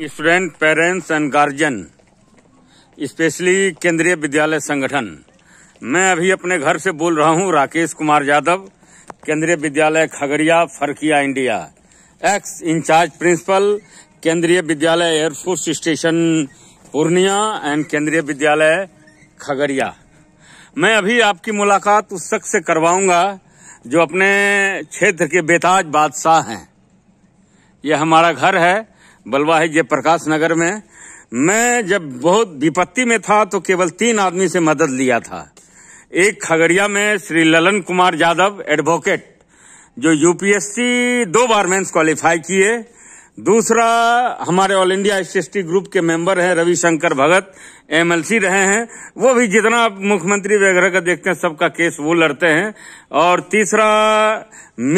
student parents and guardian specially Kendriya Vidyalaya संगठन मैं अभी अपने घर से बोल रहा हूं Rakesh Kumar Yadav Kendriya Vidyalaya Khagaria Farkiya India ex incharge principal Kendriya Vidyalaya air force station Purnia and केंद्रीय विद्यालय खगड़िया मैं अभी आपकी मुलाकात उस शख्स से करवाऊंगा जो अपने क्षेत्र के बेताज बादशाह हैं यह हमारा घर है बलवा है जय प्रकाश नगर में मैं जब बहुत विपत्ति में था तो केवल तीन आदमी से मदद लिया था एक खगड़िया में श्री ललन कुमार यादव एडवोकेट जो यूपीएससी दो बार मेंस क्वालिफाई किए दूसरा हमारे ऑल इंडिया एस ग्रुप के मेंबर हैं रविशंकर भगत एमएलसी रहे हैं वो भी जितना मुख्यमंत्री वगैरह का देखते हैं सबका केस वो लड़ते हैं और तीसरा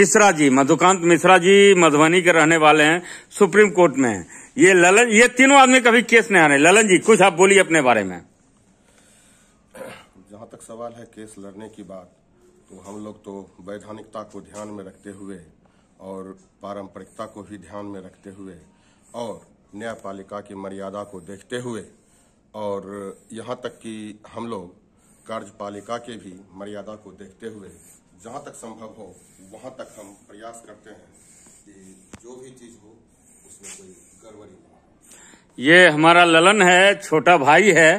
मिश्रा जी मधुकांत मिश्रा जी मधुबनी के रहने वाले हैं सुप्रीम कोर्ट में ये ललन ये तीनों आदमी कभी केस नहीं आ रहे ललन जी कुछ आप बोलिए अपने बारे में जहाँ तक सवाल है केस लड़ने की बात तो हम लोग तो वैधानिकता को ध्यान में रखते हुए और पारंपरिकता को ही ध्यान में रखते हुए और न्यायपालिका की मर्यादा को देखते हुए और यहाँ तक कि हम लोग कार्यपालिका के भी मर्यादा को देखते हुए जहाँ तक संभव हो वहाँ तक हम प्रयास करते हैं कि जो भी चीज़ हो उसमें कोई गड़बड़ी ना ये हमारा ललन है छोटा भाई है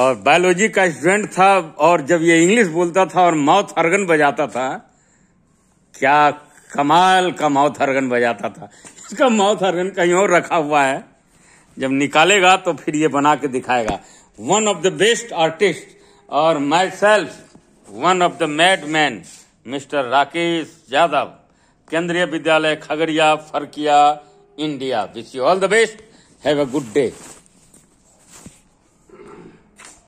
और बायोलॉजी का स्टूडेंट था और जब ये इंग्लिश बोलता था और माउथ अर्गन बजाता था क्या कमाल का माउथ हरगन बजाता था इसका माउथ हरगन कहीं और रखा हुआ है जब निकालेगा तो फिर ये बना के दिखाएगा one of the best artist और myself one of the mad man mister Rakesh Yadav Kendriya Vidyalaya Khagaria Farkiya India wish you all the best have a good day